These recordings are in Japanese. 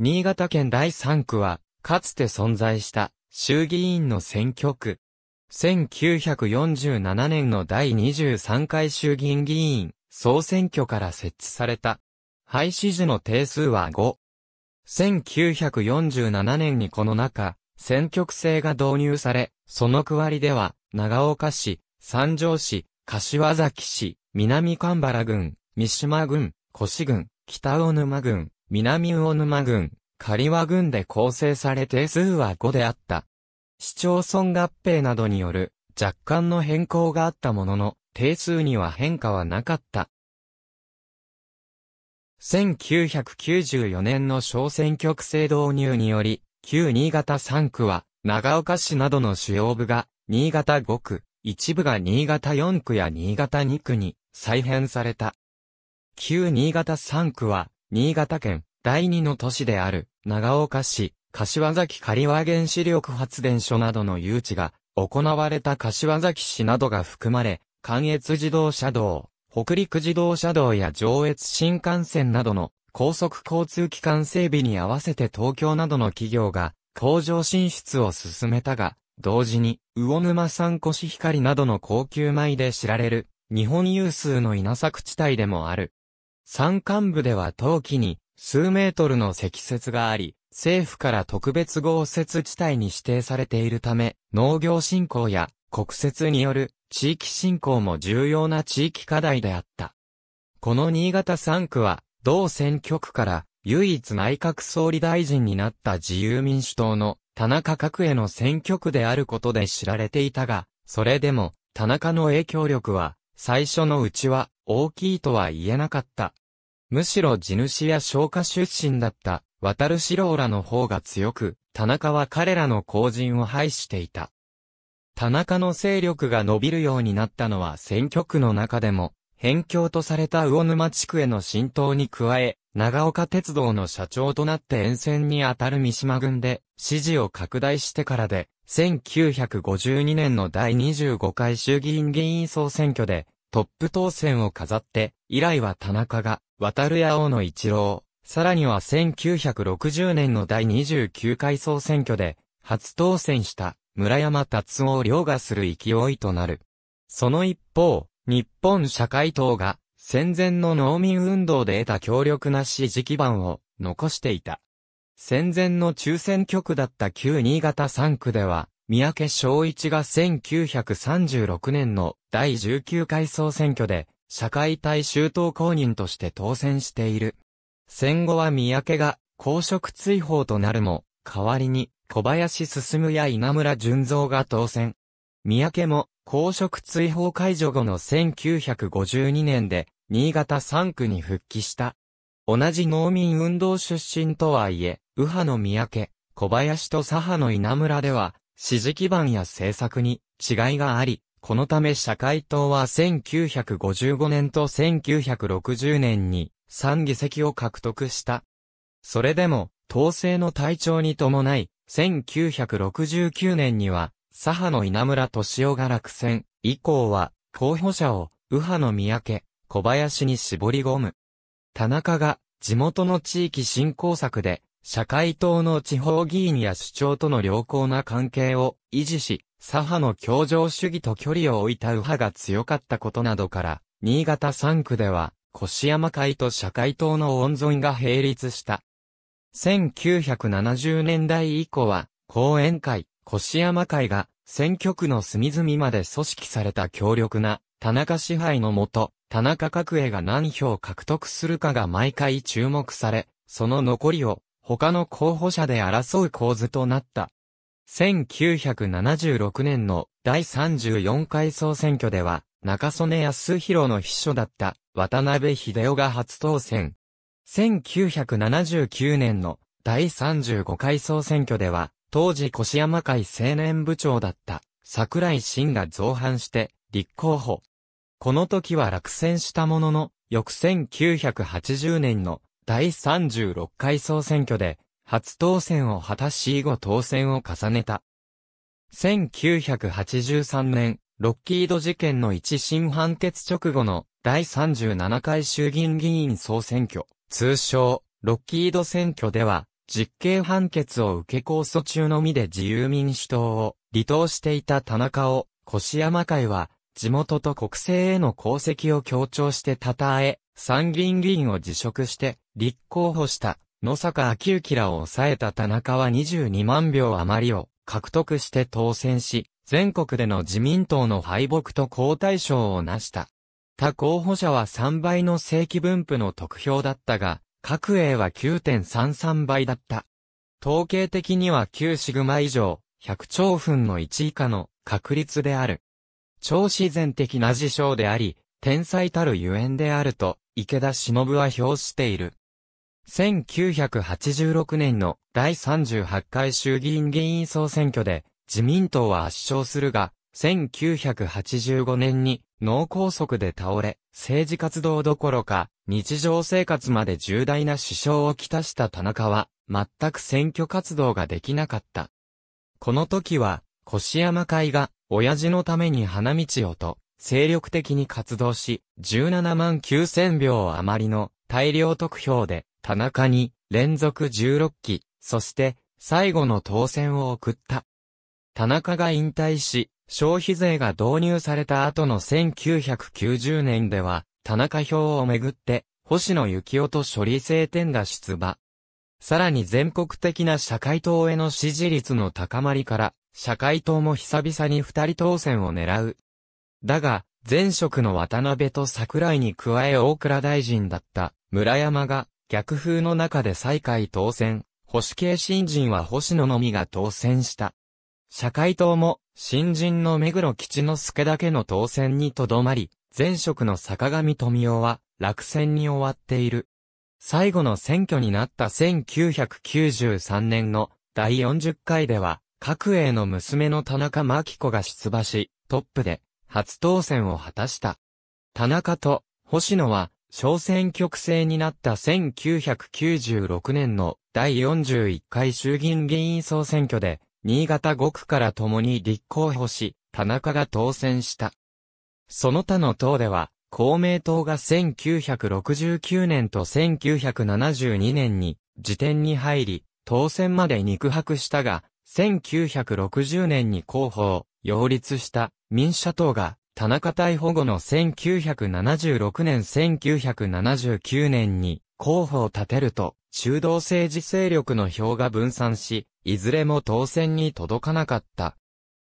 新潟県第3区は、かつて存在した衆議院の選挙区。1947年の第23回衆議院議員総選挙から設置された。廃止時の定数は5。1947年にこの中、選挙区制が導入され、その区割りでは、長岡市、三条市、柏崎市、南神原郡、三島郡、越郡、北大沼郡、南魚沼郡、狩羽郡で構成され定数は5であった。市町村合併などによる若干の変更があったものの、定数には変化はなかった。1994年の小選挙区制導入により、旧新潟3区は、長岡市などの主要部が、新潟5区、一部が新潟4区や新潟2区に再編された。旧新潟3区は、新潟県、第二の都市である、長岡市、柏崎刈羽原子力発電所などの誘致が、行われた柏崎市などが含まれ、関越自動車道、北陸自動車道や上越新幹線などの高速交通機関整備に合わせて東京などの企業が工場進出を進めたが、同時に魚沼産コシヒカリなどの高級米で知られる日本有数の稲作地帯でもある山間部では冬季に数メートルの積雪があり、政府から特別豪雪地帯に指定されているため、農業振興や国雪による地域振興も重要な地域課題であった。この新潟3区は、同選挙区から唯一内閣総理大臣になった自由民主党の田中角栄の選挙区であることで知られていたが、それでも田中の影響力は最初のうちは大きいとは言えなかった。むしろ地主や商家出身だった渡る四郎らの方が強く、田中は彼らの後陣を排していた。田中の勢力が伸びるようになったのは選挙区の中でも、辺境とされた魚沼地区への浸透に加え、長岡鉄道の社長となって沿線にあたる三島軍で、支持を拡大してからで、1952年の第25回衆議院議員総選挙で、トップ当選を飾って、以来は田中が、渡るや大野一郎、さらには1960年の第29回総選挙で、初当選した村山達夫を凌駕する勢いとなる。その一方、日本社会党が戦前の農民運動で得た強力な支持基盤を残していた。戦前の中選挙区だった旧新潟3区では、三宅昭一が1936年の第19回総選挙で、社会体周到公認として当選している。戦後は三宅が公職追放となるも、代わりに小林進や稲村純三が当選。三宅も公職追放解除後の1952年で新潟3区に復帰した。同じ農民運動出身とはいえ、右派の三宅、小林と左派の稲村では支持基盤や政策に違いがあり、このため社会党は1955年と1960年に3議席を獲得した。それでも、統制の体調に伴い、1969年には、左派の稲村敏夫が落選、以降は、候補者を右派の三宅、小林に絞り込む。田中が地元の地域振興策で社会党の地方議員や首長との良好な関係を維持し、左派の協情主義と距離を置いた右派が強かったことなどから、新潟3区では、越山会と社会党の温存が並立した。1970年代以降は、後援会、越山会が、選挙区の隅々まで組織された強力な、田中支配のもと、田中角栄が何票獲得するかが毎回注目され、その残りを、他の候補者で争う構図となった。1976年の第34回総選挙では、中曽根康弘の秘書だった渡辺秀夫が初当選。1979年の第35回総選挙では、当時越山会青年部長だった桜井真が造反して立候補。この時は落選したものの、翌1980年の第36回総選挙で、初当選を果たし以後当選を重ねた。1983年、ロッキード事件の一審判決直後の第37回衆議院議員総選挙、通称、ロッキード選挙では、実刑判決を受け控訴中のみで自由民主党を離党していた田中を、越山会は、地元と国政への功績を強調して称え、参議院議員を辞職して、立候補した、野坂昭之らを抑えた田中は22万票余りを獲得して当選し、全国での自民党の敗北と交代賞を成した。他候補者は3倍の正規分布の得票だったが、各営は9.33倍だった。統計的には9シグマ以上、100兆分の1以下の確率である。超自然的な事象であり、天才たるゆえんであると、池田忍は評している。1986年の第38回衆議院議員総選挙で自民党は圧勝するが、1985年に脳梗塞で倒れ、政治活動どころか日常生活まで重大な支障をきたした田中は、全く選挙活動ができなかった。この時は、越山会が、親父のために花道をと、精力的に活動し、17万9000票余りの大量得票で、田中に連続16期、そして最後の当選を送った。田中が引退し、消費税が導入された後の1990年では、田中票をめぐって、星野幸夫と処理制典が出馬。さらに全国的な社会党への支持率の高まりから、社会党も久々に二人当選を狙うだが、前職の渡辺と桜井に加え大倉大臣だった村山が逆風の中で再開当選、保守系新人は星野のみが当選した。社会党も新人の目黒吉之助だけの当選にとどまり、前職の坂上富雄は落選に終わっている。最後の選挙になった1993年の第40回では、各栄の娘の田中真紀子が出馬し、トップで初当選を果たした。田中と星野は小選挙区制になった1996年の第41回衆議院議員総選挙で、新潟5区から共に立候補し、田中が当選した。その他の党では、公明党が1969年と1972年に、辞典に入り、当選まで肉薄したが、1960年に候補を擁立した民社党が田中逮捕後の1976年1979年に候補を立てると、中道政治勢力の票が分散し、いずれも当選に届かなかった。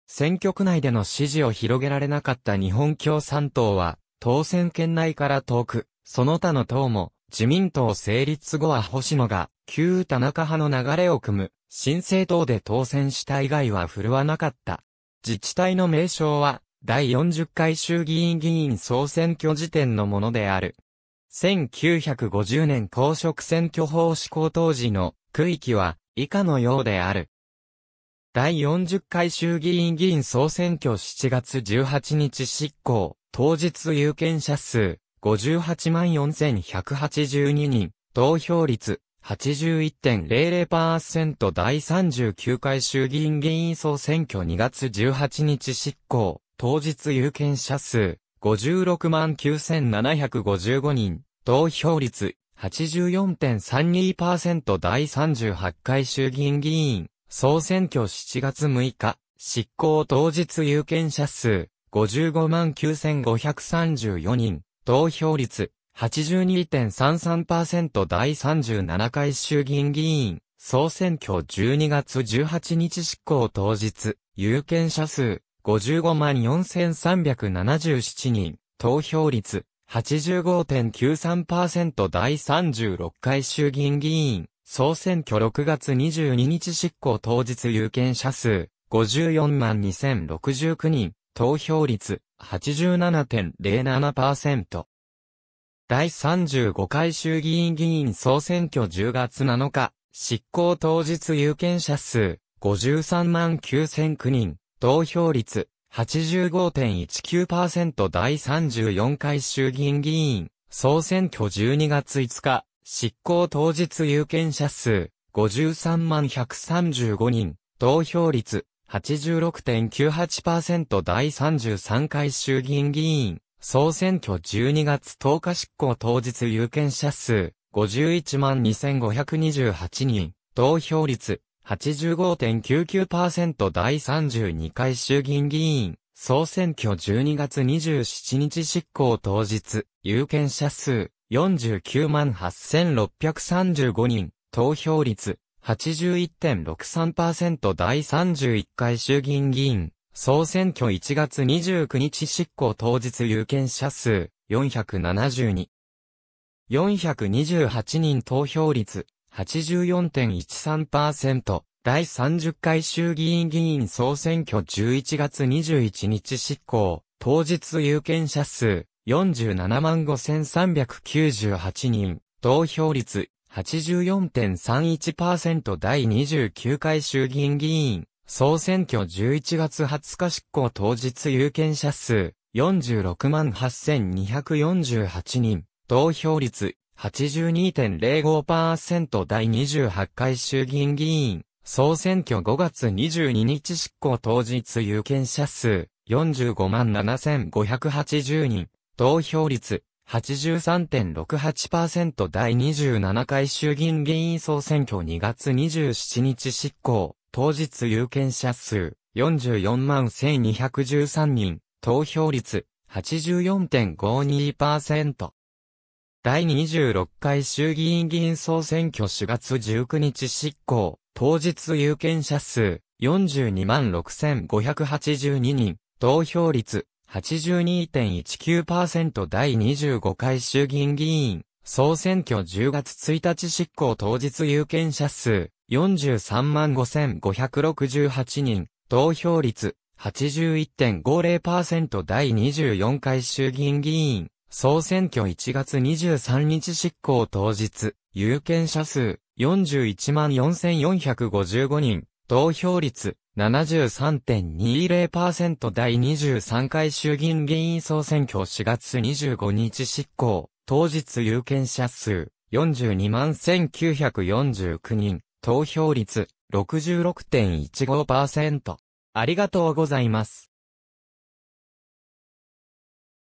選挙区内での支持を広げられなかった日本共産党は、当選圏内から遠く、その他の党も、自民党成立後は星野が、旧田中派の流れを組む、新政党で当選した以外は振るわなかった。自治体の名称は、第40回衆議院議員総選挙時点のものである。1950年公職選挙法施行当時の区域は以下のようである。第40回衆議院議員総選挙7月18日執行、当日有権者数58万4182人、投票率81.00%第39回衆議院議員総選挙2月18日執行、当日有権者数、56万9755人、投票率、84.32%第38回衆議院議員、総選挙7月6日、執行当日有権者数、55万9534人、投票率、82.33%第37回衆議院議員、総選挙12月18日執行当日、有権者数、55万4377人、投票率、85.93%第36回衆議院議員、総選挙6月22日執行当日有権者数、54万2069人、投票率、87.07%。第35回衆議院議員総選挙10月7日、執行当日有権者数、53万9009人、投票率、85.19%第34回衆議院議員、総選挙12月5日、執行当日有権者数、53万135人、投票率、86.98%第33回衆議院議員、総選挙12月10日執行当日有権者数512528人、投票率85.99%第32回衆議院議員、総選挙12月27日執行当日、有権者数498,635人、投票率81.63%第31回衆議院議員、総選挙1月29日執行当日有権者数472。428人投票率84.13%。第30回衆議院議員総選挙11月21日執行当日有権者数47万5398人。投票率84.31%第29回衆議院議員総選挙11月20日執行当日有権者数46万8248人、投票率82.05%第28回衆議院議員、総選挙5月22日執行当日有権者数45万7580人、投票率83.68%第27回衆議院議員総選挙2月27日執行。当日有権者数44万1213人、投票率84.52%。第26回衆議院議員総選挙4月19日執行、当日有権者数42万6582人、投票率82.19%第25回衆議院議員、総選挙10月1日執行当日有権者数43 5568人、投票率81.50%第24回衆議院議員、総選挙1月23日執行当日、有権者数41 4455人、投票率73.20%第23回衆議院議員総選挙4月25日執行、当日有権者数42万1949人、投票率66.15%。ありがとうございます。